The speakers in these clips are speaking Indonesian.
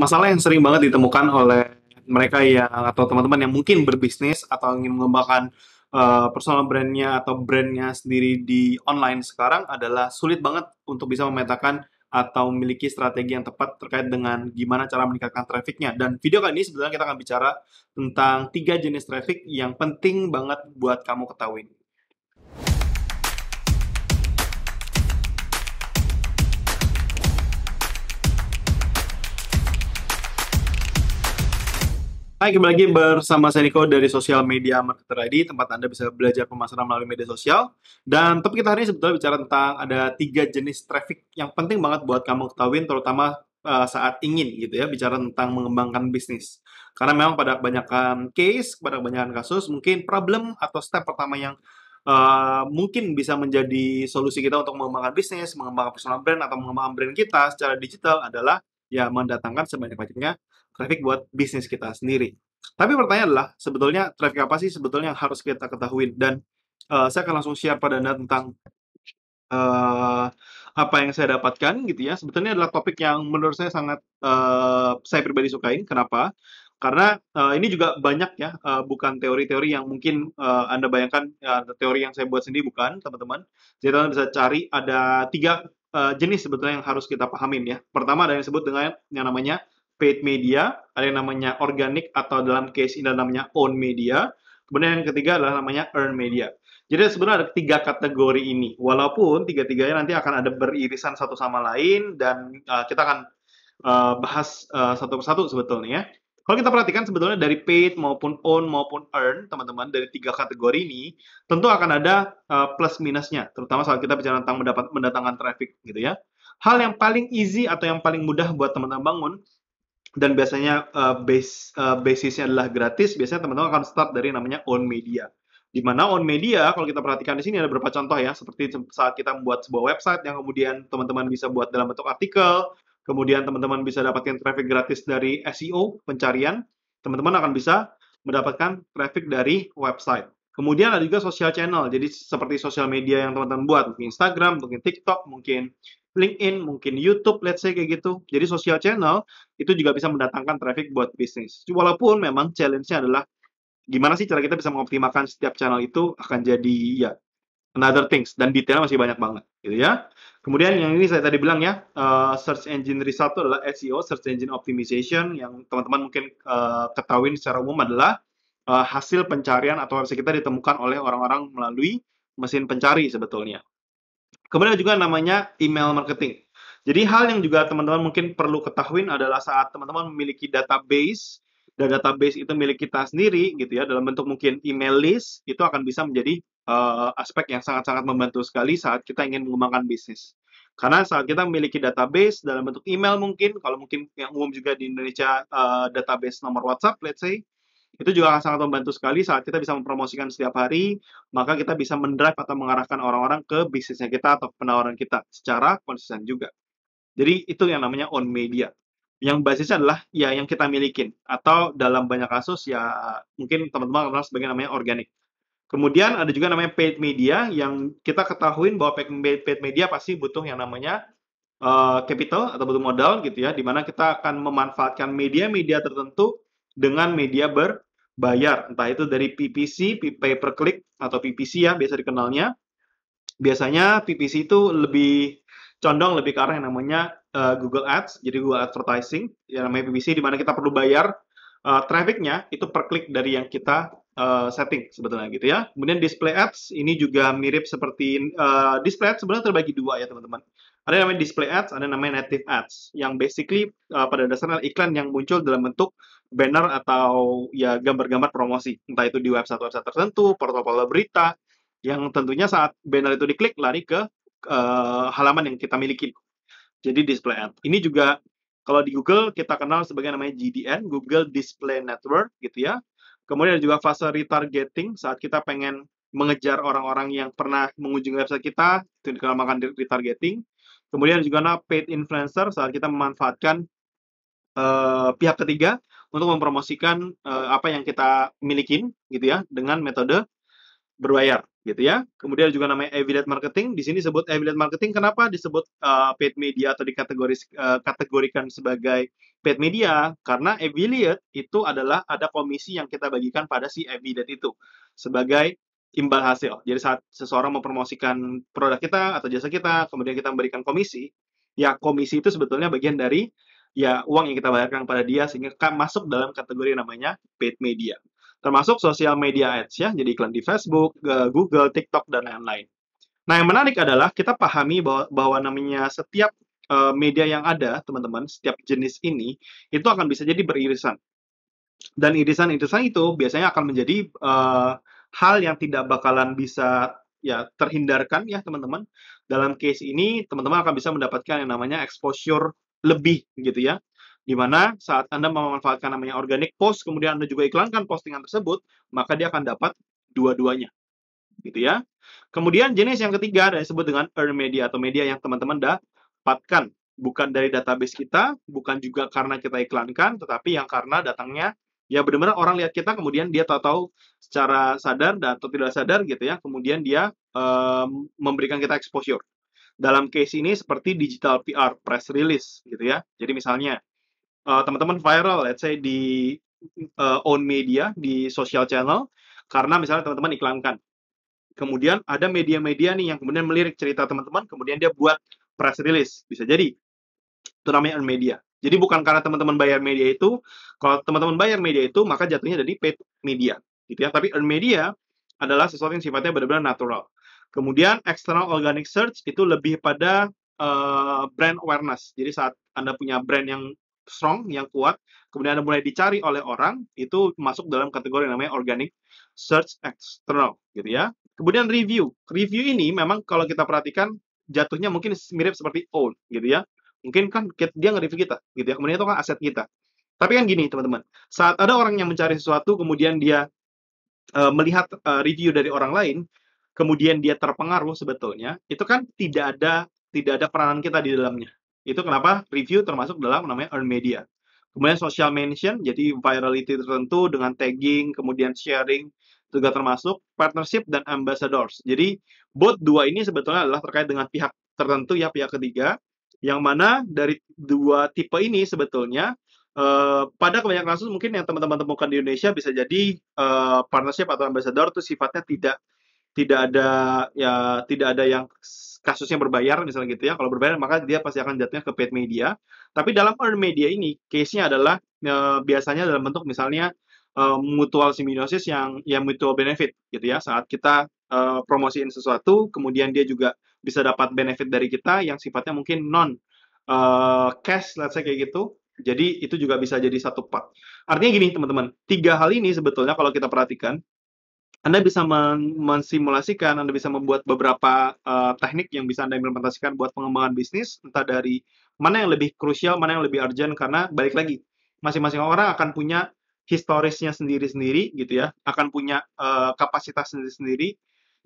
masalah yang sering banget ditemukan oleh mereka yang atau teman-teman yang mungkin berbisnis atau ingin mengembangkan uh, personal brandnya atau brandnya sendiri di online sekarang adalah sulit banget untuk bisa memetakan atau memiliki strategi yang tepat terkait dengan gimana cara meningkatkan trafficnya. Dan video kali ini sebenarnya kita akan bicara tentang tiga jenis traffic yang penting banget buat kamu ketahui. Hai, kembali lagi bersama saya Niko dari Sosial Media Marketer ID, tempat Anda bisa belajar pemasaran melalui media sosial. Dan topik kita hari ini sebetulnya bicara tentang ada tiga jenis traffic yang penting banget buat kamu ketahui, terutama uh, saat ingin gitu ya, bicara tentang mengembangkan bisnis. Karena memang pada kebanyakan case, pada kebanyakan kasus, mungkin problem atau step pertama yang Uh, mungkin bisa menjadi solusi kita untuk mengembangkan bisnis, mengembangkan personal brand atau mengembangkan brand kita secara digital adalah ya mendatangkan sebanyak-banyaknya traffic buat bisnis kita sendiri. Tapi pertanyaan adalah sebetulnya traffic apa sih sebetulnya yang harus kita ketahui dan uh, saya akan langsung share pada Anda tentang uh, apa yang saya dapatkan gitu ya. Sebetulnya adalah topik yang menurut saya sangat uh, saya pribadi sukain. Kenapa? Karena uh, ini juga banyak ya, uh, bukan teori-teori yang mungkin uh, Anda bayangkan, uh, teori yang saya buat sendiri bukan, teman-teman. Jadi teman bisa cari ada tiga uh, jenis sebetulnya yang harus kita pahamin ya. Pertama ada yang disebut dengan yang namanya paid media, ada yang namanya organic atau dalam case ini namanya own media. Kemudian yang ketiga adalah namanya earn media. Jadi sebenarnya ada tiga kategori ini, walaupun tiga-tiganya nanti akan ada beririsan satu sama lain dan uh, kita akan uh, bahas uh, satu persatu sebetulnya ya. Kalau kita perhatikan sebetulnya dari paid maupun own maupun earn, teman-teman dari tiga kategori ini tentu akan ada uh, plus minusnya, terutama saat kita bicara tentang mendapat mendatangkan traffic gitu ya. Hal yang paling easy atau yang paling mudah buat teman-teman bangun dan biasanya uh, base uh, basisnya adalah gratis, biasanya teman-teman akan start dari namanya own media. Di mana own media, kalau kita perhatikan di sini ada beberapa contoh ya, seperti saat kita membuat sebuah website yang kemudian teman-teman bisa buat dalam bentuk artikel, kemudian teman-teman bisa dapatkan traffic gratis dari SEO, pencarian, teman-teman akan bisa mendapatkan traffic dari website. Kemudian ada juga social channel, jadi seperti sosial media yang teman-teman buat, mungkin Instagram, mungkin TikTok, mungkin LinkedIn, mungkin YouTube, let's say kayak gitu. Jadi social channel itu juga bisa mendatangkan traffic buat bisnis. Walaupun memang challenge-nya adalah gimana sih cara kita bisa mengoptimalkan setiap channel itu akan jadi ya another things dan detailnya masih banyak banget gitu ya. Kemudian yang ini saya tadi bilang ya, uh, search engine result itu adalah SEO, search engine optimization yang teman-teman mungkin uh, eh, ketahui secara umum adalah uh, hasil pencarian atau hasil kita ditemukan oleh orang-orang melalui mesin pencari sebetulnya. Kemudian juga namanya email marketing. Jadi hal yang juga teman-teman mungkin perlu ketahui adalah saat teman-teman memiliki database dan database itu milik kita sendiri gitu ya dalam bentuk mungkin email list itu akan bisa menjadi uh, aspek yang sangat-sangat membantu sekali saat kita ingin mengembangkan bisnis. Karena saat kita memiliki database dalam bentuk email mungkin, kalau mungkin yang umum juga di Indonesia uh, database nomor WhatsApp, let's say, itu juga akan sangat membantu sekali saat kita bisa mempromosikan setiap hari, maka kita bisa mendrive atau mengarahkan orang-orang ke bisnisnya kita atau penawaran kita secara konsisten juga. Jadi itu yang namanya on media. Yang basisnya adalah ya yang kita milikin atau dalam banyak kasus ya mungkin teman-teman kenal sebagai namanya organik. Kemudian ada juga namanya paid media yang kita ketahuin bahwa paid media pasti butuh yang namanya uh, capital atau butuh modal gitu ya, dimana kita akan memanfaatkan media-media tertentu dengan media ber bayar, entah itu dari PPC, pay per click atau PPC ya biasa dikenalnya. Biasanya PPC itu lebih condong lebih ke arah yang namanya uh, Google Ads, jadi Google Advertising, yang namanya PPC di mana kita perlu bayar uh, trafficnya itu per klik dari yang kita Eh, setting sebetulnya gitu ya. Kemudian display ads ini juga mirip seperti uh, display ads sebenarnya terbagi dua ya teman-teman. Ada yang namanya display ads, ada yang namanya native ads yang basically uh, pada dasarnya iklan yang muncul dalam bentuk banner atau ya gambar-gambar promosi. Entah itu di website-website tertentu, portal-portal berita yang tentunya saat banner itu diklik lari ke uh, halaman yang kita miliki. Jadi display ads Ini juga kalau di Google kita kenal sebagai namanya GDN, Google Display Network gitu ya. Kemudian ada juga fase retargeting saat kita pengen mengejar orang-orang yang pernah mengunjungi website kita, itu dinamakan retargeting. Kemudian juga ada paid influencer saat kita memanfaatkan uh, pihak ketiga untuk mempromosikan uh, apa yang kita milikin gitu ya dengan metode berbayar gitu ya. Kemudian juga namanya affiliate marketing. Di sini disebut affiliate marketing kenapa disebut uh, paid media atau dikategoris uh, kategorikan sebagai paid media? Karena affiliate itu adalah ada komisi yang kita bagikan pada si affiliate itu sebagai imbal hasil. Jadi saat seseorang mempromosikan produk kita atau jasa kita, kemudian kita memberikan komisi, ya komisi itu sebetulnya bagian dari ya uang yang kita bayarkan kepada dia sehingga masuk dalam kategori namanya paid media termasuk sosial media ads ya, jadi iklan di Facebook, eh, Google, TikTok dan lain-lain. Nah, yang menarik adalah kita pahami bahwa, bahwa namanya setiap uh, media yang ada, teman-teman, setiap jenis ini itu akan bisa jadi beririsan. Dan irisan-irisan itu biasanya akan menjadi uh, hal yang tidak bakalan bisa ya terhindarkan ya, teman-teman. Dalam case ini, teman-teman akan bisa mendapatkan yang namanya exposure lebih gitu ya di mana saat Anda memanfaatkan namanya organic post, kemudian Anda juga iklankan postingan tersebut, maka dia akan dapat dua-duanya. Gitu ya. Kemudian jenis yang ketiga ada disebut dengan earned media atau media yang teman-teman dapatkan. Bukan dari database kita, bukan juga karena kita iklankan, tetapi yang karena datangnya ya benar-benar orang lihat kita kemudian dia tahu-tahu secara sadar dan atau tidak sadar gitu ya kemudian dia um, memberikan kita exposure dalam case ini seperti digital PR, press release gitu ya. Jadi misalnya uh, teman-teman viral let's say di uh, own media di social channel karena misalnya teman-teman iklankan. Kemudian ada media-media nih yang kemudian melirik cerita teman-teman, kemudian dia buat press release. Bisa jadi itu namanya earn media. Jadi bukan karena teman-teman bayar media itu, kalau teman-teman bayar media itu maka jatuhnya jadi paid media, gitu ya. Tapi earn media adalah sesuatu yang sifatnya benar-benar natural. Kemudian external organic search itu lebih pada uh, brand awareness. Jadi saat anda punya brand yang strong, yang kuat, kemudian Anda mulai dicari oleh orang, itu masuk dalam kategori yang namanya organic search external, gitu ya. Kemudian review. Review ini memang kalau kita perhatikan jatuhnya mungkin mirip seperti own, gitu ya. Mungkin kan dia nge-review kita, gitu ya. Kemudian itu kan aset kita. Tapi kan gini, teman-teman. Saat ada orang yang mencari sesuatu, kemudian dia uh, melihat uh, review dari orang lain, kemudian dia terpengaruh sebetulnya, itu kan tidak ada tidak ada peranan kita di dalamnya, itu kenapa review termasuk dalam namanya earned media. Kemudian social mention, jadi virality tertentu dengan tagging, kemudian sharing, juga termasuk partnership dan ambassadors. Jadi, both dua ini sebetulnya adalah terkait dengan pihak tertentu ya, pihak ketiga, yang mana dari dua tipe ini sebetulnya Uh, pada kebanyakan kasus mungkin yang teman-teman temukan di Indonesia bisa jadi uh, partnership atau ambassador itu sifatnya tidak tidak ada ya tidak ada yang kasusnya berbayar misalnya gitu ya kalau berbayar maka dia pasti akan jatuhnya ke paid media tapi dalam earned media ini case-nya adalah e, biasanya dalam bentuk misalnya e, mutual simbiosis yang yang mutual benefit gitu ya saat kita e, promosiin sesuatu kemudian dia juga bisa dapat benefit dari kita yang sifatnya mungkin non e, cash let's say kayak gitu jadi itu juga bisa jadi satu part artinya gini teman-teman tiga hal ini sebetulnya kalau kita perhatikan anda bisa men mensimulasikan, Anda bisa membuat beberapa uh, teknik yang bisa Anda implementasikan buat pengembangan bisnis, entah dari mana yang lebih krusial, mana yang lebih urgent, karena balik lagi, masing-masing orang akan punya historisnya sendiri-sendiri gitu ya, akan punya uh, kapasitas sendiri-sendiri,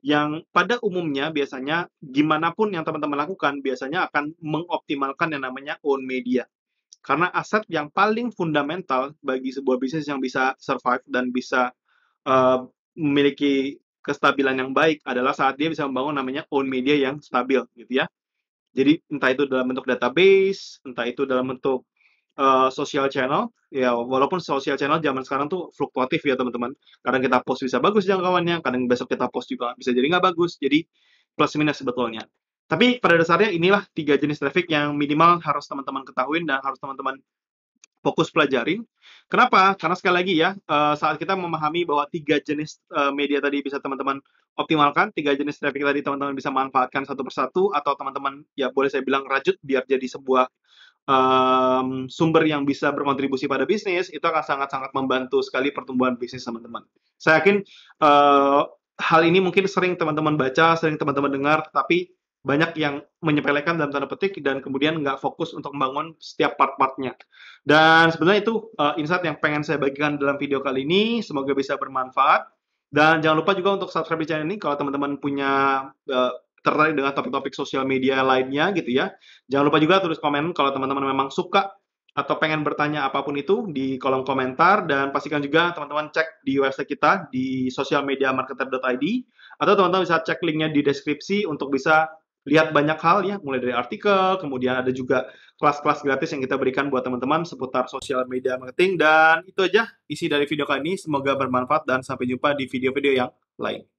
yang pada umumnya biasanya gimana pun yang teman-teman lakukan, biasanya akan mengoptimalkan yang namanya own media. Karena aset yang paling fundamental bagi sebuah bisnis yang bisa survive dan bisa uh, memiliki kestabilan yang baik adalah saat dia bisa membangun namanya own media yang stabil gitu ya. Jadi entah itu dalam bentuk database, entah itu dalam bentuk uh, social channel, ya walaupun social channel zaman sekarang tuh fluktuatif ya teman-teman. Kadang kita post bisa bagus jangkauannya, kadang besok kita post juga bisa jadi nggak bagus. Jadi plus minus sebetulnya. Tapi pada dasarnya inilah tiga jenis traffic yang minimal harus teman-teman ketahui dan harus teman-teman fokus pelajari. Kenapa? Karena sekali lagi ya, eh, saat kita memahami bahwa tiga jenis eh, media tadi bisa teman-teman optimalkan, tiga jenis traffic tadi teman-teman bisa manfaatkan satu persatu, atau teman-teman ya boleh saya bilang rajut biar jadi sebuah um, sumber yang bisa berkontribusi pada bisnis, itu akan sangat-sangat membantu sekali pertumbuhan bisnis teman-teman. Saya yakin uh, hal ini mungkin sering teman-teman baca, sering teman-teman dengar, tapi banyak yang menyepelekan dalam tanda petik dan kemudian nggak fokus untuk membangun setiap part-partnya. Dan sebenarnya itu uh, insight yang pengen saya bagikan dalam video kali ini, semoga bisa bermanfaat. Dan jangan lupa juga untuk subscribe di channel ini kalau teman-teman punya uh, tertarik dengan topik-topik sosial media lainnya gitu ya. Jangan lupa juga tulis komen kalau teman-teman memang suka atau pengen bertanya apapun itu di kolom komentar dan pastikan juga teman-teman cek di website kita di sosialmediamarketer.id atau teman-teman bisa cek linknya di deskripsi untuk bisa lihat banyak hal ya, mulai dari artikel, kemudian ada juga kelas-kelas gratis yang kita berikan buat teman-teman seputar sosial media marketing dan itu aja isi dari video kali ini. Semoga bermanfaat dan sampai jumpa di video-video yang lain.